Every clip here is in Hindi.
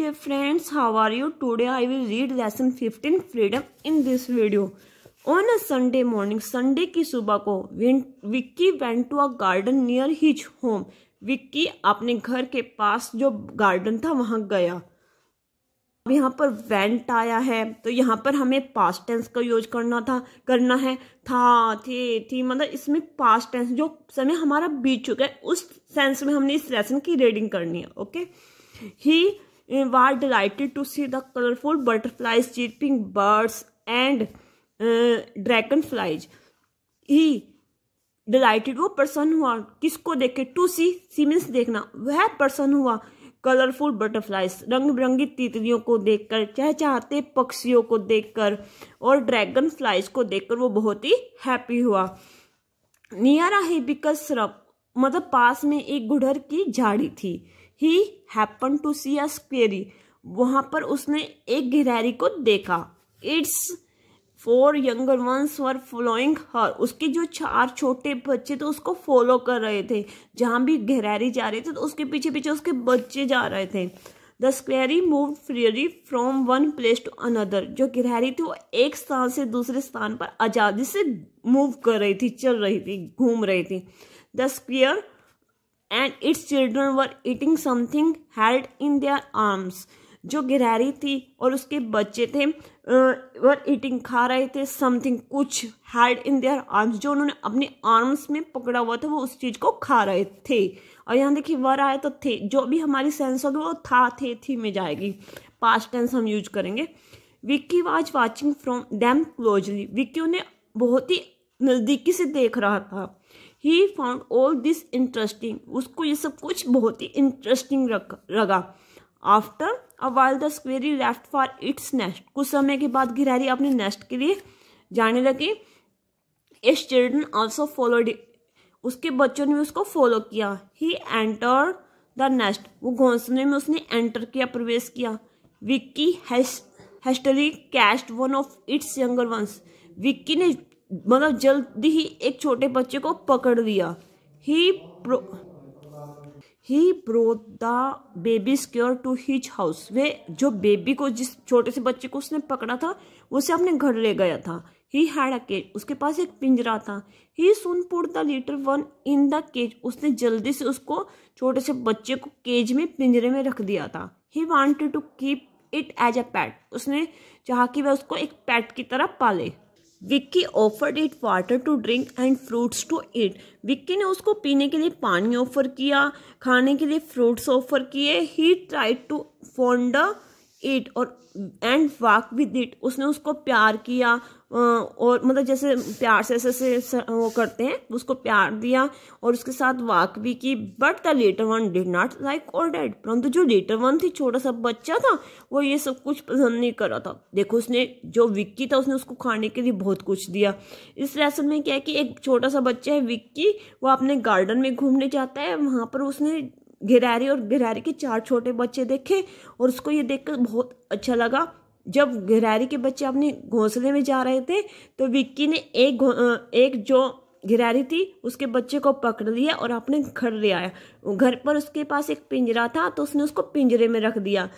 dear friends how are you today i will read lesson 15 freedom in this video on a sunday morning sunday की सुबह को Vicky went to a garden near his home Vicky अपने घर के पास जो गार्डन था वहां गया अब यहाँ पर वेंट आया है तो यहाँ पर हमें पास टेंस का यूज करना था करना है था थे थी मतलब इसमें पास टेंस जो समय हमारा बीत चुका है उस सेंस में हमने इस लेसन की रीडिंग करनी है okay he were delighted to see the colorful butterflies, chirping birds, and uh, dragonflies. He delighted वो पर्सन हुआ किसको देखे टू सी सी मीन्स देखना वह पर्सन हुआ कलरफुल बटरफ्लाइज रंग बिरंगी तितलियों को देखकर चहचहाते पक्षियों को देखकर और ड्रैगन फ्लाइज को देखकर वो बहुत ही हैप्पी हुआ नियारा ही बिकस मतलब पास में एक गुड़हर की झाड़ी थी ही हैपन टू सी अ स्क्वेरी वहाँ पर उसने एक गहरारी को देखा it's four younger ones were following her उसके जो चार छोटे बच्चे थे उसको फॉलो कर रहे थे जहाँ भी गहरारी जा रहे थे तो उसके पीछे पीछे उसके बच्चे जा रहे थे the squirrel move freely from one place to another जो गिरहरी थी वो एक स्थान से दूसरे स्थान पर आज़ादी से मूव कर रही थी चल रही थी घूम रही थी the squirrel and its children were eating something held in their arms जो गिरहरी थी और उसके बच्चे थे वर ईटिंग खा रहे थे समथिंग कुछ हेल्ड इन देयर आर्म्स जो उन्होंने अपने आर्म्स में पकड़ा हुआ था वो उस चीज़ को खा रहे थे और यहाँ देखिए वर आए तो थे जो भी हमारी सेंस होगी वो था थे थी में जाएगी पास्ट टेंस हम यूज करेंगे Vicky was watching from them closely Vicky उन्हें बहुत ही नज़दीकी से देख रहा था he found all this interesting उसको ये सब कुछ बहुत ही इंटरेस्टिंग लगा after a while the squirrel left for its nest कुछ समय के बाद गिरहरी अपने नेस्ट के लिए जाने लगी इस चिल्ड्रन ऑल्सो फॉलोड उसके बच्चों ने उसको फॉलो किया ही एंटर द नेस्ट वो घोंसले में उसने एंटर किया प्रवेश किया Vicky hastily cast one of its younger ones Vicky ने मतलब जल्दी ही एक छोटे बच्चे को पकड़ लिया he pro he pro the baby secure to his house way जो बेबी को जिस छोटे से बच्चे को उसने पकड़ा था उसे अपने घर ले गया था ही हैड अ केज उसके पास एक पिंजरा था he soon put the little one in the cage उसने जल्दी से उसको छोटे से बच्चे को केज में पिंजरे में रख दिया था he wanted to keep it as a pet उसने चाहा कि वह उसको एक पैट की तरह पाले Vicky offered it water to drink and fruits to eat Vicky ने उसको पीने के लिए पानी ऑफर किया खाने के लिए फ्रूट्स ऑफर किए he try to fond it और एंड वाक विद इट उसने उसको प्यार किया और मतलब जैसे प्यार से ऐसे वो करते हैं उसको प्यार दिया और उसके साथ वाक भी की but the latter one did not like और डेड परंतु जो लेटर वन थी छोटा सा बच्चा था वो ये सब कुछ पसंद नहीं कर रहा था देखो उसने जो विक्की था उसने उसको खाने के लिए बहुत कुछ दिया इस लेसन में क्या है कि एक छोटा सा बच्चा है विक्की वो अपने गार्डन में घूमने जाता है वहाँ पर उसने घिरारी और घिरारी के चार छोटे बच्चे देखे और उसको ये देख बहुत अच्छा लगा जब घिरारी के बच्चे अपने घोंसले में जा रहे थे तो विक्की ने एक एक जो घिरारी थी उसके बच्चे को पकड़ लिया और अपने घर ले आया घर पर उसके पास एक पिंजरा था तो उसने उसको पिंजरे में रख दिया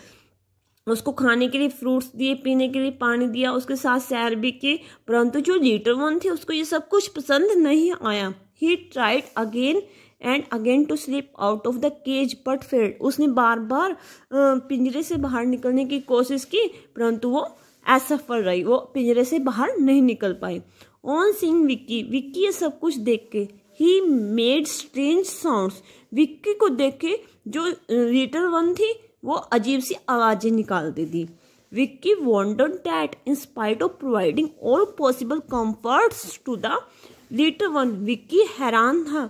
उसको खाने के लिए फ्रूट्स दिए पीने के लिए पानी दिया उसके साथ सैर भी की परंतु जो लीटर वन थी उसको ये सब कुछ पसंद नहीं आया he tried again and again to slip out of the cage but failed उसने बार बार पिंजरे से बाहर निकलने की कोशिश की परंतु वो असफल रही वो पिंजरे से बाहर नहीं निकल पाई ऑन सिंह विक्की विक्की ये सब कुछ देख के he made strange sound Vicky को देख के जो लीटर वन थी वो अजीब सी आवाज़ें निकालती थी Vicky wondered that in spite of providing all possible comforts to the little one Vicky हैरान था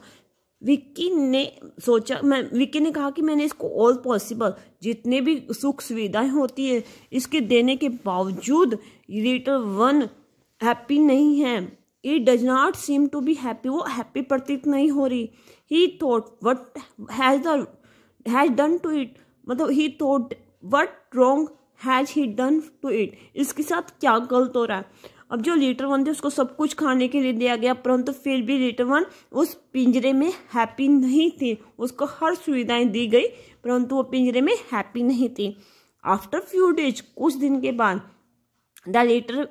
विक्की ने सोचा मैं विक्की ने कहा कि मैंने इसको ऑल पॉसिबल जितने भी सुख सुविधाएं होती है इसके देने के बावजूद लिटल वन हैप्पी नहीं है it does not seem to be happy वो हैप्पी प्रतीत नहीं हो रही he thought what has the has done to it मतलब he thought what wrong has he done to it इसके साथ क्या गलत हो रहा है अब जो लीटर वन थे उसको सब कुछ खाने के लिए दिया गया परंतु फिर भी लीटर वन उस पिंजरे में हैप्पी नहीं थी उसको हर सुविधाएं दी गई परंतु वो पिंजरे में हैप्पी नहीं थी आफ्टर फ्यू डेज कुछ दिन के बाद the little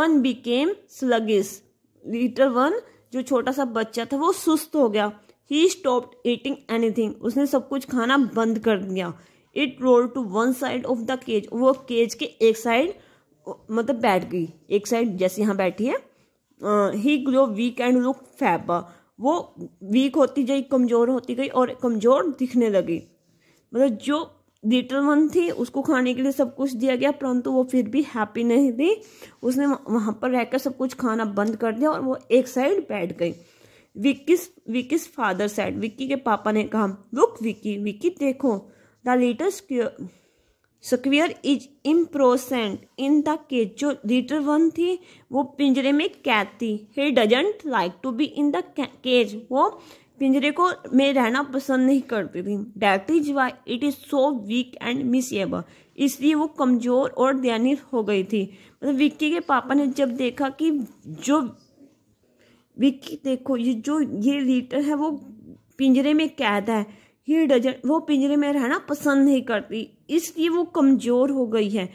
one became sluggish little one जो छोटा सा बच्चा था वो सुस्त हो गया ही स्टॉप ईटिंग एनीथिंग उसने सब कुछ खाना बंद कर दिया it roll to one side of the cage वो केज के एक साइड मतलब बैठ गई एक साइड जैसे यहाँ बैठी है he grow weak and look fab वो वीक होती गई कमज़ोर होती गई और कमज़ोर दिखने लगी मतलब जो लिटल वन थी उसको खाने के लिए सब कुछ दिया गया परंतु वो फिर भी हैप्पी नहीं थी उसने वहाँ पर रहकर सब कुछ खाना बंद कर दिया और वो एक साइड बैठ गई Vicky's Vicky's father said Vicky के पापा ने कहा रुक विक्की विक्की देखो the latest squirrel is imprisoned in the cage जो लीटर वन थी वो पिंजरे में कैद थी he doesn't like to be in the cage वो पिंजरे को में रहना पसंद नहीं करती थी that is why it is so weak and miserable इसलिए वो कमज़ोर और दयानीय हो गई थी मतलब विक्की के पापा ने जब देखा कि जो विक्की देखो ये जो ये लीटर है वो पिंजरे में कैद है ही डजेंट वो पिंजरे में रहना पसंद नहीं करती इसलिए वो कमज़ोर हो गई है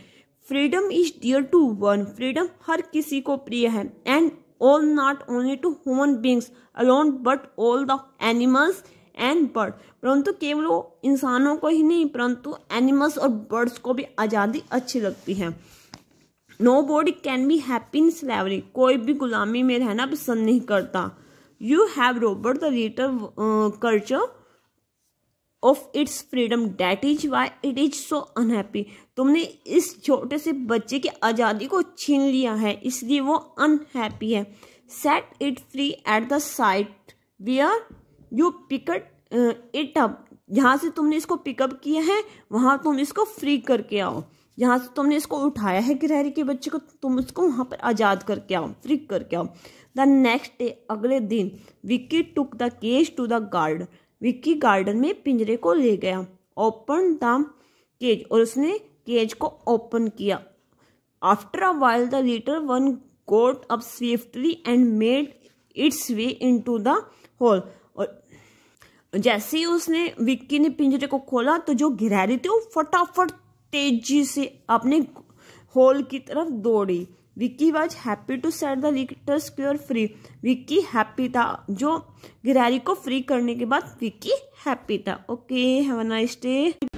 freedom is dear to one freedom हर किसी को प्रिय है and all not only to human beings alone but all the animals and bird परंतु केवल वो इंसानों को ही नहीं परंतु एनिमल्स और बर्ड्स को भी आज़ादी अच्छी लगती है nobody can be happy in slavery कोई भी गुलामी में रहना पसंद नहीं करता you have robbed the little culture of its freedom that is why it is so unhappy तुमने इस छोटे से बच्चे की आज़ादी को छीन लिया है इसलिए वो अनहैप्पी है set it free at the site where you picked it up जहाँ से तुमने इसको पिकअप किया है वहाँ तुम इसको फ्री करके आओ जहाँ से तुमने इसको उठाया है गिरहरी के बच्चे को तुम इसको वहाँ पर आज़ाद करके आओ फ्री करके आओ द नेक्स्ट डे अगले दिन Vicky took the cage to the guard Vicky garden में पिंजरे को ले गया ओपन दाम केज और उसने केज को ओपन किया after a while the little one got up swiftly and made its way into the hole और जैसे ही उसने विक्की ने पिंजरे को खोला तो जो गिरहरी थी वो फटाफट तेजी से अपने होल की तरफ दौड़ी Vicky was happy to set the little squirrel free Vicky happy था जो गिरारी को फ्री करने के बाद विक्की हैप्पी था okay have a nice day